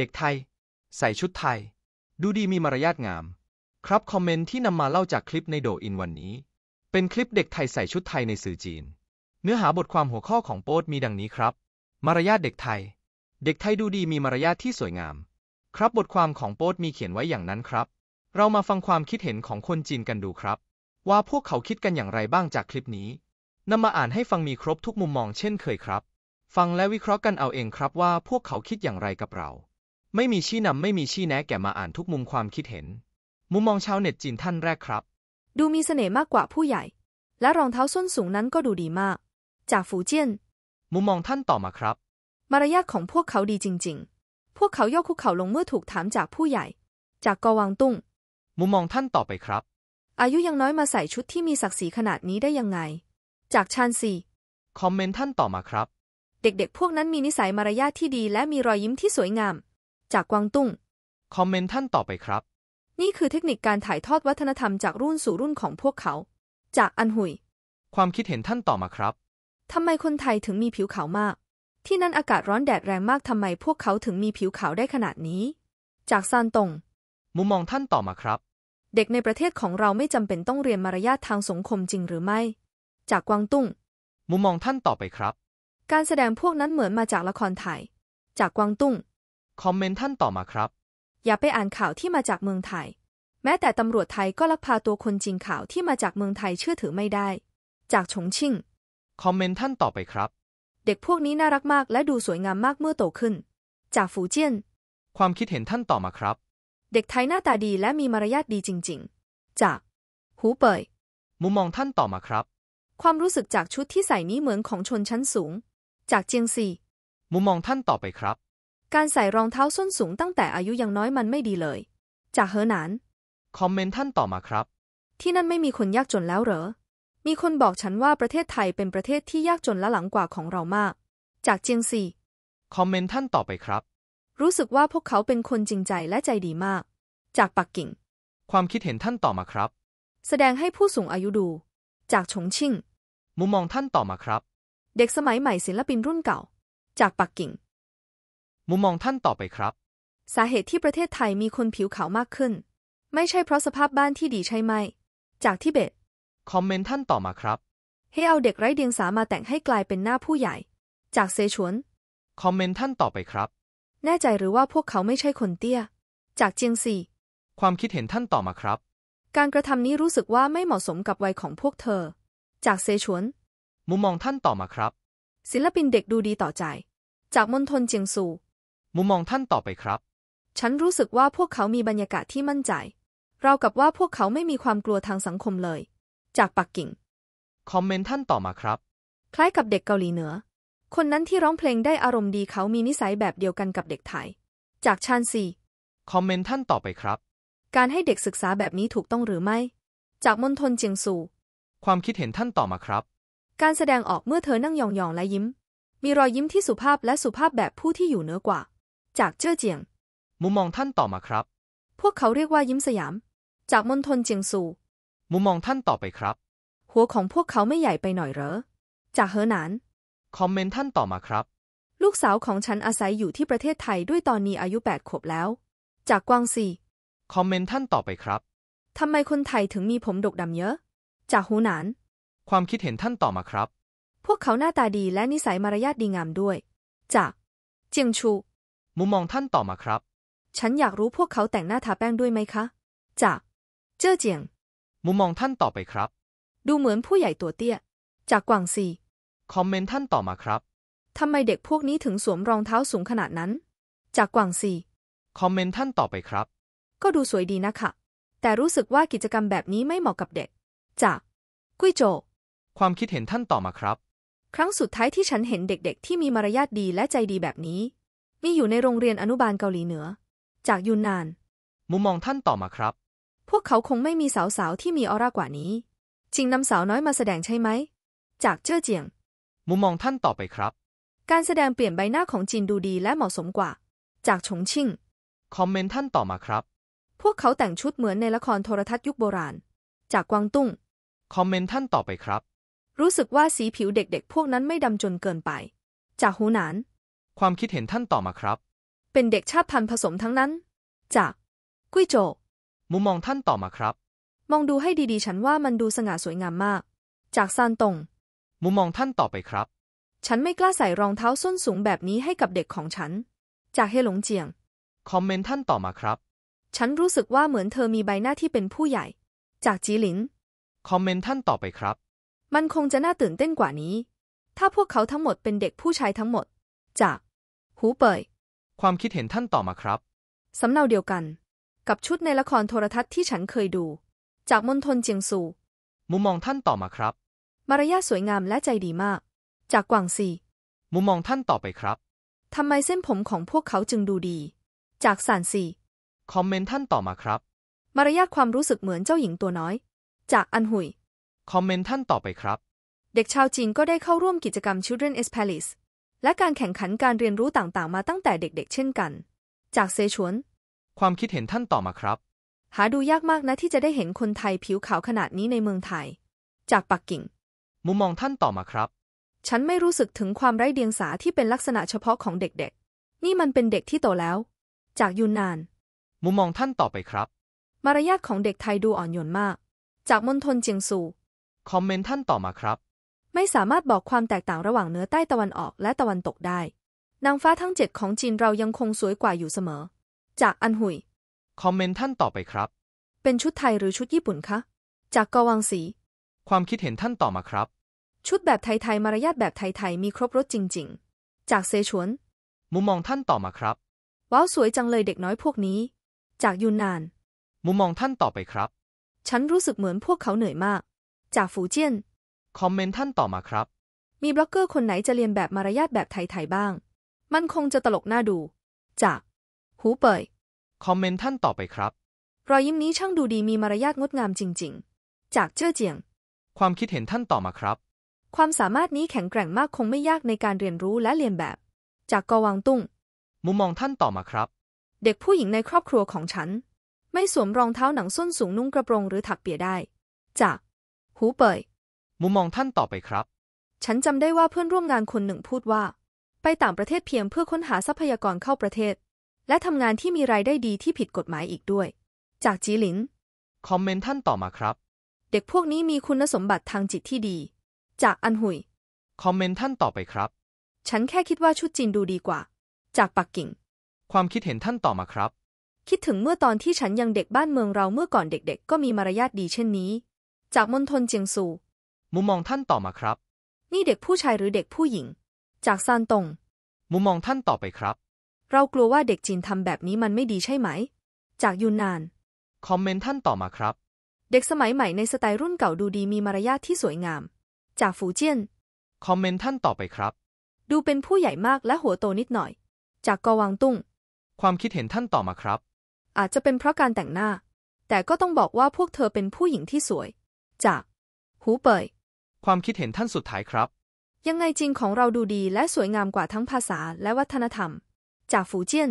เด็กไทย ใส่ชุดไทย ดูดีมีมารยาทงาม ครับคอมเมนต์ที่นำมาเล่าจากคลิปในโดอินวันนี้ เป็นคลิปเด็กไทยใส่ชุดไทยในสื่อจีน เนื้อหาบทความหัวข้อของโปสตมีดังนี้ครับมารยาทเด็กไทย เด็กไทยดูดีมีมารยาทที่สวยงาม ครับบทความของโปสตมีเขียนไว้อย่างนั้นครับ เรามาฟังความคิดเห็นของคนจีนกันดูครับ ว่าพวกเขาคิดกันอย่างไรบ้างจากคลิปนี้นำมาอ่านให้ฟังมีครบทุกมุมมองเช่นเคยครับ ฟังและวิเคราะห์กันเอาเองครับว่าพวกเขาคิดอย่างไรกับเราไม่มีชี้นำ ไม่มีชี้แนะแก่มาอ่านทุกมุมความคิดเห็น มุมมองชาวเน็ตจีนท่านแรกครับ ดูมีเสน่ห์มากกว่าผู้ใหญ่ และรองเท้าส้นสูงนั้นก็ดูดีมาก จากฝูเจี้ยน มุมมองท่านต่อมาครับ มารยาทของพวกเขาดีจริงๆ พวกเขาย่อคุกเข่าลงเมื่อถูกถามจากผู้ใหญ่ จากกวังตุ้ง มุมมองท่านต่อไปครับ อายุยังน้อยมาใส่ชุดที่มีศักดิ์ศรีขนาดนี้ได้ยังไง จากชานซี คอมเมนต์ท่านต่อมาครับ เด็กๆ พวกนั้นมีนิสัยมารยาทที่ดี และมีรอยยิ้มที่สวยงามจากกวางตุ้ง คอมเมนต์ท่านต่อไปครับ นี่คือเทคนิคการถ่ายทอดวัฒนธรรมจากรุ่นสู่รุ่นของพวกเขา จากอันหุย ความคิดเห็นท่านต่อมาครับทำไมคนไทยถึงมีผิวขาวมาก ที่นั่นอากาศร้อนแดดแรงมากทำไมพวกเขาถึงมีผิวขาวได้ขนาดนี้ จากซานตงมุมมองท่านต่อมาครับ เด็กในประเทศของเราไม่จำเป็นต้องเรียนมารยาททางสังคมจริงหรือไม่ จากกวางตุ้งมุมมองท่านต่อไปครับ การแสดงพวกนั้นเหมือนมาจากละครไทยจากกวางตุ้งคอมเมนต์ท่านต่อมาครับ อย่าไปอ่านข่าวที่มาจากเมืองไทย แม้แต่ตำรวจไทยก็ลักพาตัวคนจริงข่าวที่มาจากเมืองไทยเชื่อถือไม่ได้ จากฉงชิ่ง คอมเมนต์ท่านต่อไปครับ เด็กพวกนี้น่ารักมากและดูสวยงามมากเมื่อโตขึ้น จากฝูเจี้ยน ความคิดเห็นท่านต่อมาครับ เด็กไทยหน้าตาดีและมีมารยาทดีจริง ๆ จาก หูเป่ย มุมมองท่านต่อมาครับ ความรู้สึกจากชุดที่ใส่นี้เหมือนของชนชั้นสูง จากเจียงซี มุมมองท่านต่อไปครับการใส่รองเท้าส้นสูงตั้งแต่อายุยังน้อยมันไม่ดีเลย จากเฮอหนานคอมเมนต์ท่านต่อมาครับ ที่นั่นไม่มีคนยากจนแล้วเหรอ มีคนบอกฉันว่าประเทศไทยเป็นประเทศที่ยากจนและหลังกว่าของเรามาก จากเจียงซี คอมเมนต์ท่านต่อไปครับ รู้สึกว่าพวกเขาเป็นคนจริงใจและใจดีมาก จากปักกิ่ง ความคิดเห็นท่านต่อมาครับ แสดงให้ผู้สูงอายุดู จากชงชิ่ง มุมมองท่านต่อมาครับ เด็กสมัยใหม่ศิลปินรุ่นเก่า จากปักกิ่งมุมมองท่านต่อไปครับ สาเหตุที่ประเทศไทยมีคนผิวขาวมากขึ้น ไม่ใช่เพราะสภาพบ้านที่ดีใช่ไหม จากทิเบตคอมเมนต์ท่านต่อมาครับ ให้เอาเด็กไร้เดียงสามาแต่งให้กลายเป็นหน้าผู้ใหญ่ จากเซชวนคอมเมนต์ท่านต่อไปครับ แน่ใจหรือว่าพวกเขาไม่ใช่คนเตี้ย จากเจียงซีความคิดเห็นท่านต่อมาครับ การกระทำนี้รู้สึกว่าไม่เหมาะสมกับวัยของพวกเธอ จากเซชวนมุมมองท่านต่อมาครับ ศิลปินเด็กดูดีต่อใจ จากมณฑลเจียงซูมุมมองท่านต่อไปครับ ฉันรู้สึกว่าพวกเขามีบรรยากาศที่มั่นใจ เรากับว่าพวกเขาไม่มีความกลัวทางสังคมเลย จากปักกิ่ง คอมเมนต์ท่านต่อมาครับ คล้ายกับเด็กเกาหลีเหนือ คนนั้นที่ร้องเพลงได้อารมณ์ดีเขามีนิสัยแบบเดียวกันกับเด็กไทย จากชานซี คอมเมนต์ท่านต่อไปครับ การให้เด็กศึกษาแบบนี้ถูกต้องหรือไม่ จากมณฑลเจียงซูความคิดเห็นท่านต่อมาครับ การแสดงออกเมื่อเธอนั่งยองๆและยิ้ม มีรอยยิ้มที่สุภาพและสุภาพแบบผู้ที่อยู่เหนือกว่าจากเจ้อเจียง มุมมองท่านต่อมาครับ พวกเขาเรียกว่ายิ้มสยาม จากมณฑลเจียงซูมุมมองท่านต่อไปครับ หัวของพวกเขาไม่ใหญ่ไปหน่อยเหรอ จากเฮอหนาน คอมเมนต์ท่านต่อมาครับ ลูกสาวของฉันอาศัยอยู่ที่ประเทศไทยด้วยตอนนี้อายุแปดขวบแล้ว จากกวางซี คอมเมนต์ท่านต่อไปครับทำไมคนไทยถึงมีผมดกดำเยอะ จากหูหนาน ความคิดเห็นท่านต่อมาครับ พวกเขาหน้าตาดีและนิสัยมารยาทดีงามด้วย จากเจียงชูมุมมองท่านต่อมาครับ ฉันอยากรู้พวกเขาแต่งหน้าทาแป้งด้วยไหมคะ จาก เจ้อเจียง มุมมองท่านต่อไปครับ ดูเหมือนผู้ใหญ่ตัวเตี้ย จากกวางซีคอมเมนต์ท่านต่อมาครับ ทำไมเด็กพวกนี้ถึงสวมรองเท้าสูงขนาดนั้น จากกวางซีคอมเมนต์ท่านต่อไปครับ ก็ดูสวยดีนะคะ แต่รู้สึกว่ากิจกรรมแบบนี้ไม่เหมาะกับเด็ก จากกุ้ยโจความคิดเห็นท่านต่อมาครับ ครั้งสุดท้ายที่ฉันเห็นเด็กๆ ที่มีมารยาทดีและใจดีแบบนี้มีอยู่ในโรงเรียนอนุบาลเกาหลีเหนือ จากยุนนาน มุมมองท่านต่อมาครับ พวกเขาคงไม่มีสาวสาวที่มีออร่ากว่านี้ จิงนำสาวน้อยมาแสดงใช่ไหม จากเจ้อเจียง มุมมองท่านต่อไปครับ การแสดงเปลี่ยนใบหน้าของจินดูดีและเหมาะสมกว่า จากชงชิ่งคอมเมนต์ท่านต่อมาครับ พวกเขาแต่งชุดเหมือนในละครโทรทัศน์ยุคโบราณ จากกวางตุ้ง คอมเมนต์ท่านต่อไปครับ รู้สึกว่าสีผิวเด็กๆพวกนั้นไม่ดำจนเกินไป จากหูหนานความคิดเห็นท่านต่อมาครับ เป็นเด็กชาติพันธุ์ผสมทั้งนั้น จากกุ้ยโจว มุมมองท่านต่อมาครับ มองดูให้ดีๆ ฉันว่ามันดูสง่าสวยงามมาก จากซานตง มุมมองท่านต่อไปครับ ฉันไม่กล้าใส่รองเท้าส้นสูงแบบนี้ให้กับเด็กของฉัน จากเฮหลงเจียง คอมเมนต์ท่านต่อมาครับ ฉันรู้สึกว่าเหมือนเธอมีใบหน้าที่เป็นผู้ใหญ่ จากจีหลิน คอมเมนต์ท่านต่อไปครับ มันคงจะน่าตื่นเต้นกว่านี้ ถ้าพวกเขาทั้งหมดเป็นเด็กผู้ชายทั้งหมด จากหูเป่ยความคิดเห็นท่านต่อมาครับ สำเนาเดียวกัน กับชุดในละครโทรทัศน์ที่ฉันเคยดู จาก มณฑลเจียงซู มุมมองท่านต่อมาครับ มารยาทสวยงามและใจดีมาก จาก กวางซีมุมมองท่านต่อไปครับ ทำไมเส้นผมของพวกเขาจึงดูดี จากสานซี คอมเมนต์ท่านต่อมาครับ มารยาทความรู้สึกเหมือนเจ้าหญิงตัวน้อย จากอันหุย คอมเมนต์ท่านต่อไปครับ เด็กชาวจีนก็ได้เข้าร่วมกิจกรรม Children's Palace และการแข่งขันการเรียนรู้ต่างๆมาตั้งแต่เด็กๆเช่นกัน จากเซชวนความคิดเห็นท่านต่อมาครับ หาดูยากมากนะที่จะได้เห็นคนไทยผิวขาวขนาดนี้ในเมืองไทย จากปักกิ่ง มุมมองท่านต่อมาครับ ฉันไม่รู้สึกถึงความไร้เดียงสาที่เป็นลักษณะเฉพาะของเด็กๆ นี่มันเป็นเด็กที่โตแล้ว จากยูนนาน มุมมองท่านต่อไปครับ มารยาทของเด็กไทยดูอ่อนโยนมาก จากมณฑลเจียงซูคอมเมนต์ท่านต่อมาครับไม่สามารถบอกความแตกต่างระหว่างเหนือใต้ตะวันออก และตะวันตกได้ นางฟ้าทั้งเจ็ดของจีนเรายังคงสวยกว่าอยู่เสมอ จากอันหุย คอมเมนต์ท่านต่อไปครับ เป็นชุดไทยหรือชุดญี่ปุ่นคะ จากกวางสี ความคิดเห็นท่านต่อมาครับ ชุดแบบไทยๆมารยาทแบบไทยๆมีครบรถจริงๆ จากเซชวน มุมมองท่านต่อมาครับ ว้าวสวยจังเลยเด็กน้อยพวกนี้ จากยูนนาน มุมมองท่านต่อไปครับ ฉันรู้สึกเหมือนพวกเขาเหนื่อยมาก จากฝูเจี้ยนคอมเมนต์ท่านต่อมาครับ มีบล็อกเกอร์คนไหนจะเรียนแบบมารยาทแบบไทยๆบ้าง มันคงจะตลกน่าดู จาก หูเป่ยคอมเมนต์ท่านต่อไปครับ รอยยิ้มนี้ช่างดูดีมีมารยาทงดงามจริงๆ จากเจ้อเจียง ความคิดเห็นท่านต่อมาครับ ความสามารถนี้แข็งแกร่งมากคงไม่ยากในการเรียนรู้และเรียนแบบ จากกวางตุ้ง มุมมองท่านต่อมาครับ เด็กผู้หญิงในครอบครัวของฉัน ไม่สวมรองเท้าหนังส้นสูงนุ่งกระโปรงหรือถักเปียได้ จาก หูเป่ยมุมมองท่านต่อไปครับ ฉันจำได้ว่าเพื่อนร่วมงานคนหนึ่งพูดว่า ไปต่างประเทศเพียงเพื่อค้นหาทรัพยากรเข้าประเทศ และทำงานที่มีรายได้ดีที่ผิดกฎหมายอีกด้วย จากจีหลินคอมเมนต์ท่านต่อมาครับ เด็กพวกนี้มีคุณสมบัติทางจิตที่ดี จากอันหุย คอมเมนต์ท่านต่อไปครับ ฉันแค่คิดว่าชุดจีนดูดีกว่า จากปักกิ่ง ความคิดเห็นท่านต่อมาครับ คิดถึงเมื่อตอนที่ฉันยังเด็กบ้านเมืองเราเมื่อก่อนเด็กๆ ก็มีมารยาทดีเช่นนี้ จากมณฑลเจียงซูมุมมองท่านต่อมาครับ นี่เด็กผู้ชายหรือเด็กผู้หญิง จากซานตง มุมมองท่านต่อไปครับ เรากลัวว่าเด็กจีนทำแบบนี้มันไม่ดีใช่ไหม จากยูนนาน คอมเมนต์ท่านต่อมาครับ เด็กสมัยใหม่ในสไตล์รุ่นเก่าดูดีมีมารยาทที่สวยงาม จากฝูเจี้ยน คอมเมนต์ท่านต่อไปครับ ดูเป็นผู้ใหญ่มากและหัวโตนิดหน่อย จากกวางตุ้ง ความคิดเห็นท่านต่อมาครับ อาจจะเป็นเพราะการแต่งหน้า แต่ก็ต้องบอกว่าพวกเธอเป็นผู้หญิงที่สวย จากหูเป่ยความคิดเห็นท่านสุดท้ายครับ ยังไงจริงของเราดูดีและสวยงามกว่าทั้งภาษาและวัฒนธรรม จากฝูเจี้ยน